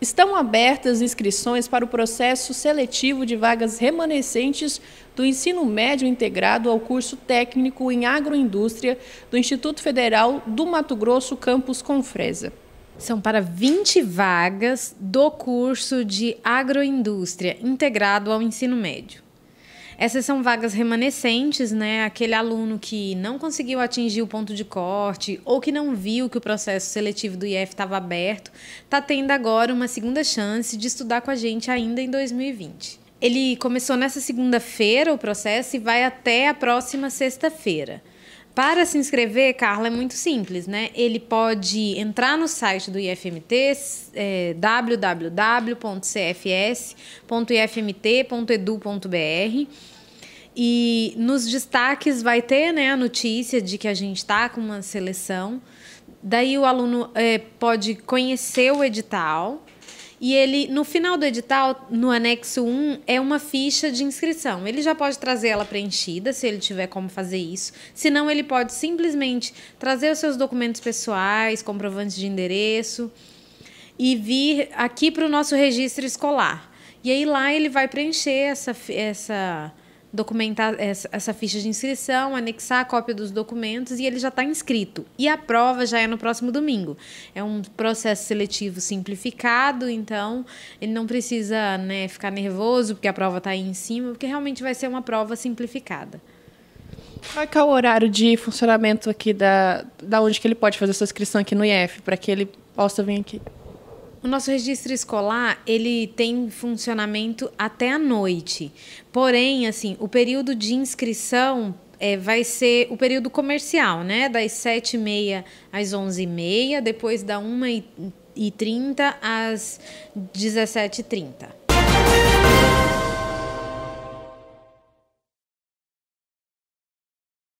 Estão abertas inscrições para o processo seletivo de vagas remanescentes do ensino médio integrado ao curso técnico em agroindústria do Instituto Federal do Mato Grosso, campus Confresa. São para 20 vagas do curso de agroindústria integrado ao ensino médio. Essas são vagas remanescentes, né? Aquele aluno que não conseguiu atingir o ponto de corte ou que não viu que o processo seletivo do IF estava aberto, está tendo agora uma segunda chance de estudar com a gente ainda em 2020. Ele começou nessa segunda-feira o processo e vai até a próxima sexta-feira. Para se inscrever, Carla, é muito simples, né? Ele pode entrar no site do IFMT, é, www.cfs.ifmt.edu.br. E nos destaques vai ter né, a notícia de que a gente está com uma seleção. Daí o aluno é, pode conhecer o edital. E ele, no final do edital, no anexo 1, é uma ficha de inscrição. Ele já pode trazer ela preenchida, se ele tiver como fazer isso. Se não, ele pode simplesmente trazer os seus documentos pessoais, comprovantes de endereço e vir aqui para o nosso registro escolar. E aí lá ele vai preencher essa, essa documentar essa, ficha de inscrição, anexar a cópia dos documentos e ele já está inscrito. E a prova já é no próximo domingo. É um processo seletivo simplificado, então ele não precisa né, ficar nervoso porque a prova está aí em cima, porque realmente vai ser uma prova simplificada. Qual é, é, o horário de funcionamento aqui da, da onde que ele pode fazer sua inscrição aqui no IF, para que ele possa vir aqui? O nosso registro escolar, ele tem funcionamento até a noite. Porém, assim, o período de inscrição é, vai ser o período comercial, né? Das 7h30 às 11h30, depois da 1h30 às 17h30.